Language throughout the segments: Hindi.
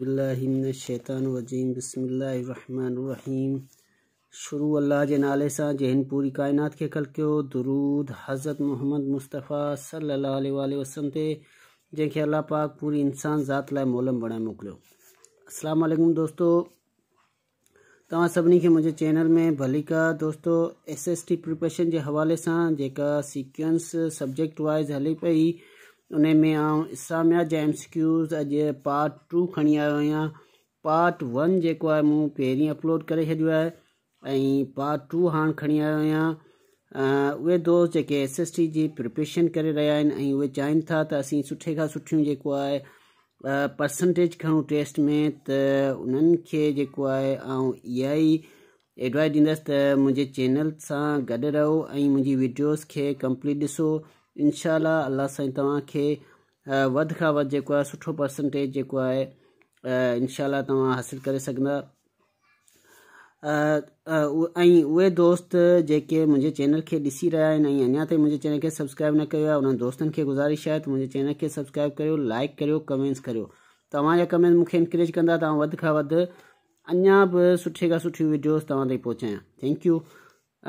बिल्लाशैतरजीम बसमीम शुरू अल्लाह के नाले से जहन पूरी के कल कलकियो दरूद हज़रत मोहम्मद मुस्तफ़ा सल्ला वसम थे जैखे अल्लाह पाक पूरी इंसान ज़ात लाए मोलम बनाए मोकलो असलम दोस्तों तुम सभी के मुझे चैनल में भलिका दोस्तों एस एस टी प्रिपरेशन के हवाले से जो सिक्वेंस सब्जेक्ट वाइज़ हली पी उन में आउं इस्लामिया जा एमसीक्यूज़ अॼु पार्ट टू खी आयो आहियां पार्ट वन जो है मूं पहिरीं अपलोड करे छॾियो आहे पार्ट टू हाणे खणी आयो आहियां उ दोस्त जो S S T G preparation कर रहा आहिनि ऐं था त असीं सुठे खां सुठियूं जेको आहे परसेंटेज खणूं टेस्ट में त उन्हनि खे जेको आहे एडवाइस ॾींदसि त मुंहिंजे चैनल से गड रहो मुझी मुंहिंजी वीडियोस खे कंप्लीट दसो इनशा अल्लाह साईं तव्हांखे वधि खां वधि जेको आहे सुठो परसेंटेज जो है इनशा तव्हां हासिल कर सघंदा आ, उहे दोस्त जेके मुझे चैनल के ऐसी रहा है ऐं अञा ताईं चैनल के सब्सक्राइब न कयो आहे उन्हनि के गुज़ारिश है तो मुझे चैनल के सब्सक्राइब कर लाइक कर कमेंट्स करियो तव्हांजा कमेंट्स मूंखे इनकरेज कंदा तव्हां वधि खां सुठे का सुठी वीडियोस तवा तक पहुँचाया थैंक यू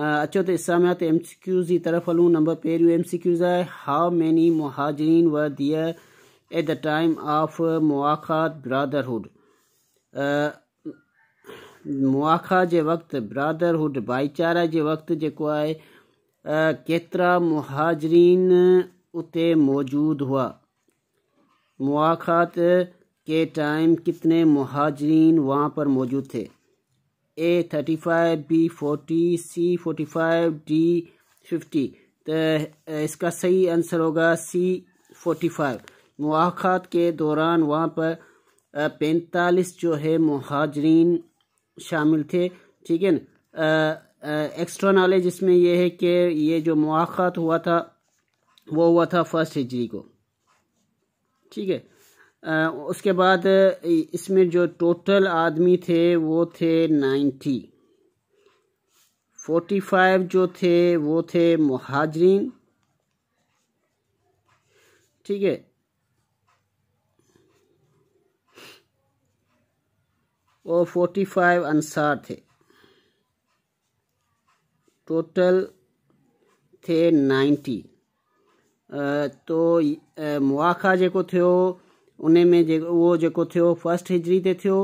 अचो तो इस्लामियात एम सी क्यूज़ की तरफ़ हलूँ नंबर पे एम सी क्यूज़ है हाउ मेनी मुहाजरीन व there at the time of मुआखात ब्रादरहुड मुआखा के वक़्तु ब्रादरहुड भाईचारा के वक़्तु जेको आहे केतिरा मुहाजरीन उते मौजूदु हुआ मुआखात के टाइम कितने मुहाजरीन वहाँ पर मौजूद थे A thirty five B forty C forty five D fifty तो इसका सही आंसर होगा सी फोर्टी फाइव मुआखात के दौरान वहाँ पर पैंतालीस जो है महाजरीन शामिल थे ठीक है न एक्स्ट्रा नॉलेज इसमें यह है कि ये जो मुआखात हुआ था वो हुआ था फर्स्ट हिजरी को ठीक है उसके बाद इसमें जो टोटल आदमी थे वो थे नाइन्टी फोर्टी फाइव जो थे वो थे महाजरीन ठीक है और फोर्टी फाइव अनसार थे टोटल थे नाइन्टी तो मुआखा जो थे उन में वो जो थो फर्स्ट हिजरी से थो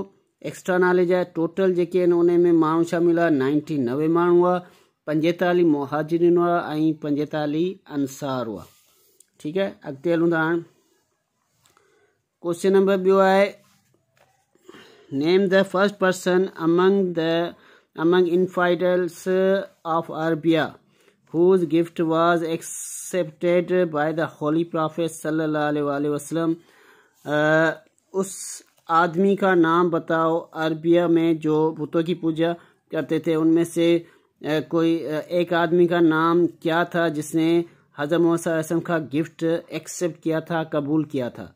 एक्स्ट्रा नॉलेज है टोटल जी उन में मू शामिल नाइंटी नवे मू हुआ पंजेताली मुहाजरीन हुआ पंजेताली अंसार हुआ ठीक है अगत हलूँ हाँ क्वेश्चन नंबर बो है name the first person among the among in फाइटल्स of Arabia whose gift was accepted by the holy prophet सल्ला वसलम आ, उस आदमी का नाम बताओ अरबिया में जो बुतों की पूजा करते थे उनमें से कोई एक आदमी का नाम क्या था जिसने हजम वसम का गिफ्ट एक्सेप्ट किया था कबूल किया था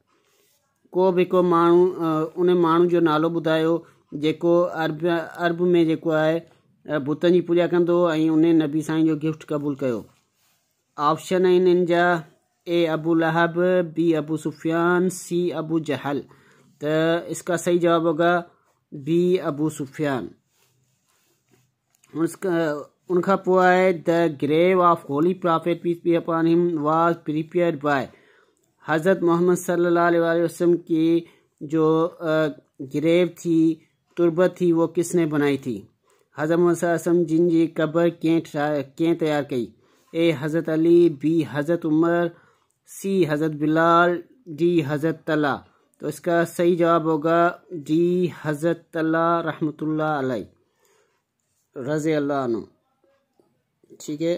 को भी को मानू उन मानू जो नालो बुधाओ जेको अरब अरब में जेको है बुतन की पूजा कह उन्हें उन नबी साई जो गिफ्ट क़बूल कर ऑप्शन इन हिन A Abu Lahab B Abu Sufyan C Abu Jahl तो इसका सही जवाब होगा बी अबू सुफियान उसका उनका पुआ है the grave of holy prophet peace be upon him was prepared by हज़रत मोहम्मद सल्लल्लाहु अलैहि वसल्लम की जो ग्रेव थी तुरबत थी वो किसने बनाई थी हज़रत मोहम्मद जिन जी कब्र कें कें तैयार की ए हज़रत अली बी हज़रत उमर सी हज़रत बिलाल डी हज़रत तला तो इसका सही जवाब होगा डी हज़रत तला रहमतुल्ला अलैह रज़ी अल्लाह ठीक है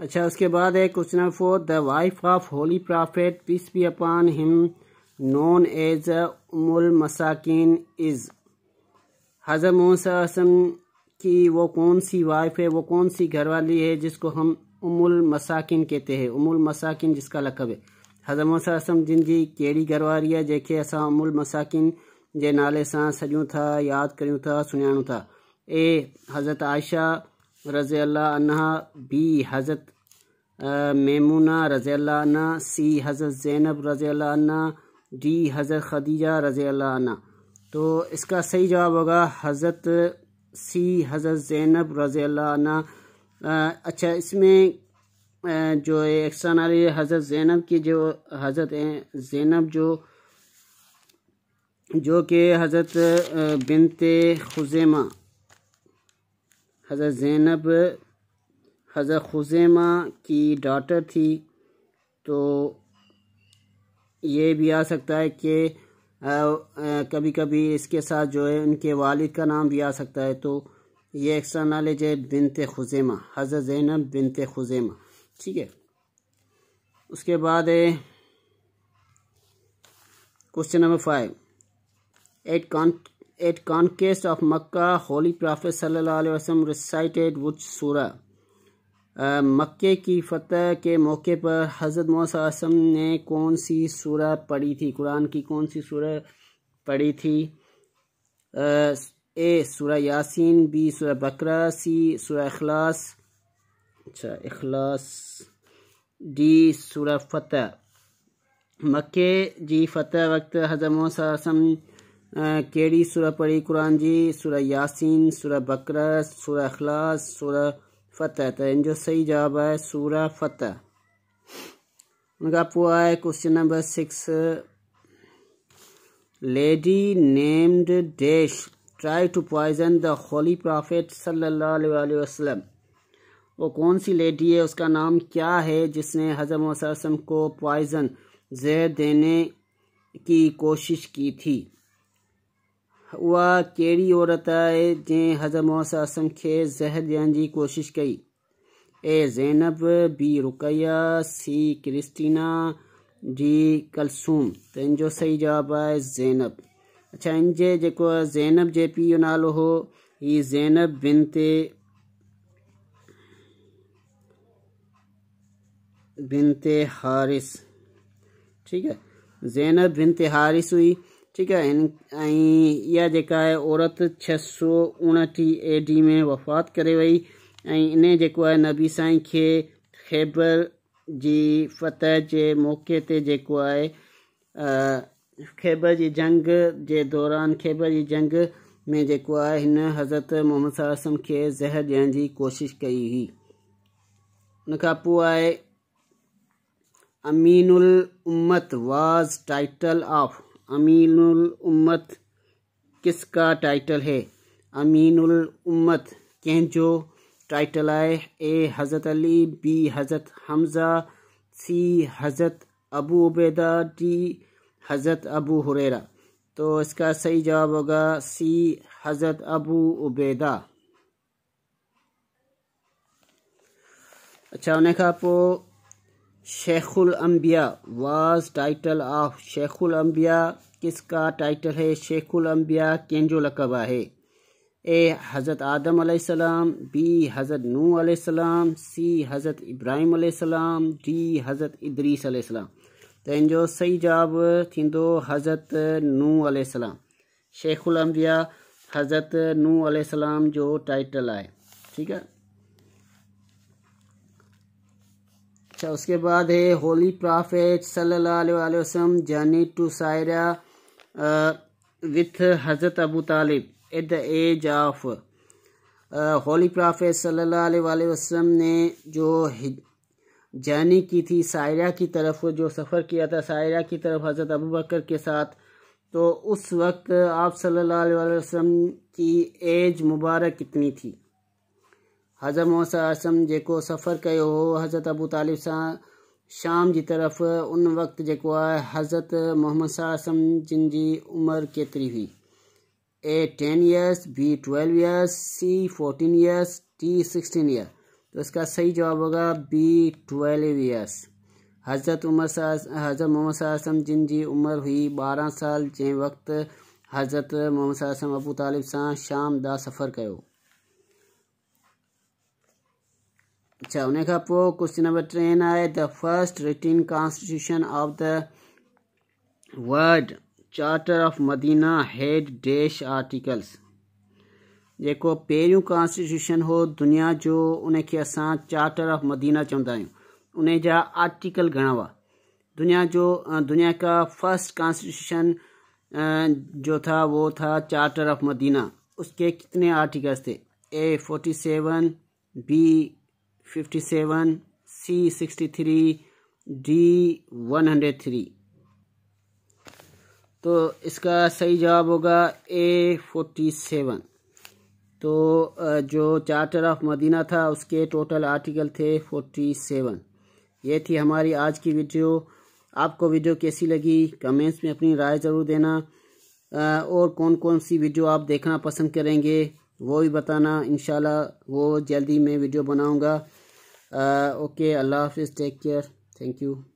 अच्छा उसके बाद है question number four the wife of holy prophet peace be upon him known as Ummul Masakin is हज़रत मूसा की वो कौन सी वाइफ है वो कौन सी घरवाली है जिसको हम उमुल मसाकिन कहते हैं उमुल मसाकिन जिसका लकब है हज़रत मसम जिन कड़ी घरवारी है जैसे अस उमुल मसाकिन के नाले से सजूँ था याद करूँ था सुञाणूं था ए हज़रत आयशा रज़ी अल्लाह अनहा बी हज़रत मेमूना रज़ी अल्लाह अना सी हज़रत ज़ैनब रज़ी अल्लाह अना डी हज़रत खदीजा रज़ी अल्लाह अना तो इसका सही जवाब होगा हज़रत सी हज़रत ज़ैनब रज़ी अल्लाह अना अच्छा इसमें जो एक्स्ट्रा नारी हज़रत ज़ैनब की जो हज़रत ज़ैनब जो जो कि हज़रत बिनते खुजेमा हज़रत ज़ैनब हज़रत खुजैमा की डॉटर थी तो ये भी आ सकता है कि आ, आ, कभी कभी इसके साथ जो है उनके वालिद का नाम भी आ सकता है तो ये एक्स्ट्रा नॉलेज है बिनते खुजेमा हजर जैनब बिनते खुजेमा ठीक है उसके बाद है क्वेश्चन नंबर फाइव एट कॉन at conquest of Mecca holy prophet सल्लल्लाहु अलैहि वसल्लम रिसाइटेड वुच सूरा मक्के की फतह के मौके पर हज़रत मोसम ने कौन सी सूरा पढ़ी थी कुरान की कौन सी सूरा पढ़ी थी ए सूर्य यासीन बी सूर्य बकरा सी सूर्य अखलास अच्छा अखलास डी सूर्य फतह मक्के जी फतह वक्त हजम सम केड़ी सूर्य पढ़ी कुरान जी सूर्य यासीन सूर्य बकरा सूर्य अखलास सूर्य फतह तो इन जो सही जवाब है सूर्य फतह उनका पो है question number six lady named dash try to poison the holy prophet वसल्लम वो कौन सी लेडी है उसका नाम क्या है जिसने हजम वसम को पॉइजन जहर देने की कोशिश की थी वह कड़ी औरत है जिन हजम वसम के जहर देने की कोशिश कई A Zainab B Ruqaiya C Christina D Kulsum जो सही जवाब है ज़ैनब अच्छा इंजे जेको आहे ज़ैनब जे पीउ जो नालो हो हीअ ज़ैनब बिन ते बिन ते हारिस ठीक है ज़ैनब बिन ते हारिस हुई ठीक है इन ऐं इहा जेका आहे औरत छह सौ उणटीह एडी में वफ़ात करे वही ऐं जेको आहे नबी साईं खे ख़ैबर जी फतह जे मौक़े ते जेको आहे ख़ैबर जी जंग के दौरान ख़ैबर जी जंग में जेको आहे हज़रत मोहम्मद साहसम खे ज़हर ॾियण की कोशिश कई हुई उनखां पोइ अमीनुल उम्मत वाज़ टाइटल ऑफ अमीनुल उम्मत किसका टाइटल है अमीनुल उम्मत कंहिंजो टाइटल आहे ए हज़रत अली बी हज़रत हमज़ा सी हज़रत अबू उबैदा डी हज़रत अबू हुरेरा तो इसका सही जवाब होगा सी हज़रत अबू उबैदा अच्छा उन्हें कहा पो शेखुल अंबिया वाज टाइटल ऑफ शेखुल अंबिया किसका टाइटल है शेखुल अम्बिया केंजो लकब है ए हज़रत आदम आसमाम बी हज़रत नू आसमाम सी हज़रत इब्राहिम आसमाम डी हज़रत इदरीस आसमाम तो सही जवाब थींदो हज़रत नू अलाम शेखुल अम्बिया हज़रत नू अलाम जो टाइटल है ठीक है अच्छा उसके बाद है होली प्रॉफिट सल्लल्लाहु वसम टू सायरा विथ हज़रत Abu Talib at the age of holy prophet सल्लाम ने जो जर्नी की थी सायरा की तरफ जो सफ़र किया था सायरा की तरफ हज़रत अबू बकर के साथ तो उस वक्त आप सल्लल्लाहु अलैहि वसल्लम की एज मुबारक कितनी थी हज़रत असम जो सफ़र किया हो हज़रत अबू तालिब सा शाम की तरफ़ उन वक्त जो है हज़रत मोहम्मद सासम जिन की उम्र केतरी हुई A ten years B twelve years C fourteen years D sixteen year तो इसका सही जवाब होगा बी ट्वेल्व ईयर्स हज़रत उमर हज़रत मोहम्मद आसम जिनकी उम्र हुई बारह साल जै वक्त हज़रत मोहम्मद आसम अबू तालिब सा शाम दा सफ़र कर अच्छा उन खा क्वेश्चन नंबर ट्रेन आए the first written constitution of the world charter of Medina has dash articles जो पहिरियों कॉन्स्टिट्यूशन हो दुनिया जो उनके असां चार्टर ऑफ मदीना चवंदा उन जा आर्टिकल घड़ा हुआ दुनिया जो अं, दुनिया का फर्स्ट कॉन्स्टिट्यूशन अं, जो था वो था चार्टर ऑफ मदीना उसके कितने आर्टिकल्स थे A forty seven B fifty seven C sixty three D one hundred three तो इसका सही जवाब होगा ए फोर्टी सेवन तो जो चार्टर ऑफ मदीना था उसके टोटल आर्टिकल थे फोर्टी सेवन ये थी हमारी आज की वीडियो आपको वीडियो कैसी लगी कमेंट्स में अपनी राय ज़रूर देना और कौन कौन सी वीडियो आप देखना पसंद करेंगे वो भी बताना इन वो जल्दी मैं वीडियो बनाऊँगा ओके अल्लाह हाफिज़ टेक केयर थैंक यू